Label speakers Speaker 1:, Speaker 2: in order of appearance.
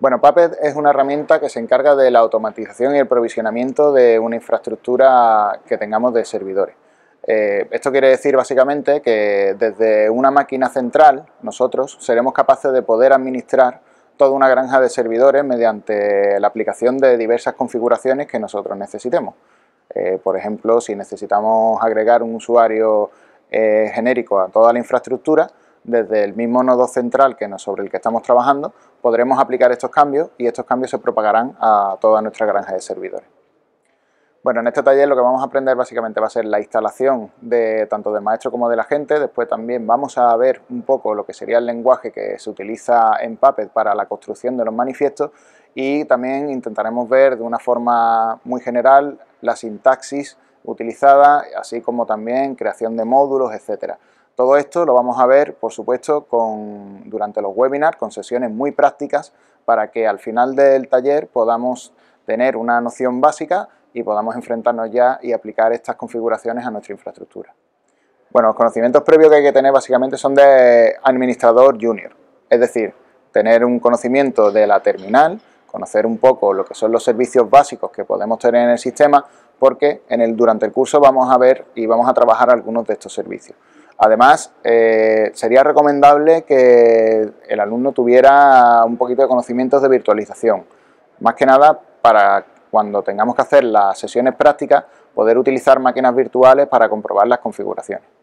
Speaker 1: Bueno, Puppet es una herramienta que se encarga de la automatización y el provisionamiento de una infraestructura que tengamos de servidores. Eh, esto quiere decir básicamente que desde una máquina central nosotros seremos capaces de poder administrar toda una granja de servidores mediante la aplicación de diversas configuraciones que nosotros necesitemos. Eh, por ejemplo, si necesitamos agregar un usuario eh, genérico a toda la infraestructura, desde el mismo nodo central que sobre el que estamos trabajando, podremos aplicar estos cambios y estos cambios se propagarán a toda nuestra granja de servidores. Bueno, en este taller lo que vamos a aprender básicamente va a ser la instalación de tanto del maestro como de la gente. Después también vamos a ver un poco lo que sería el lenguaje que se utiliza en Puppet para la construcción de los manifiestos y también intentaremos ver de una forma muy general la sintaxis utilizada, así como también creación de módulos, etcétera. Todo esto lo vamos a ver, por supuesto, durante los webinars, con sesiones muy prácticas para que al final del taller podamos tener una noción básica y podamos enfrentarnos ya y aplicar estas configuraciones a nuestra infraestructura. Bueno, los conocimientos previos que hay que tener básicamente son de administrador junior, es decir, tener un conocimiento de la terminal, conocer un poco lo que son los servicios básicos que podemos tener en el sistema, porque durante el curso vamos a ver y vamos a trabajar algunos de estos servicios. Además, eh, sería recomendable que el alumno tuviera un poquito de conocimientos de virtualización, más que nada para cuando tengamos que hacer las sesiones prácticas, poder utilizar máquinas virtuales para comprobar las configuraciones.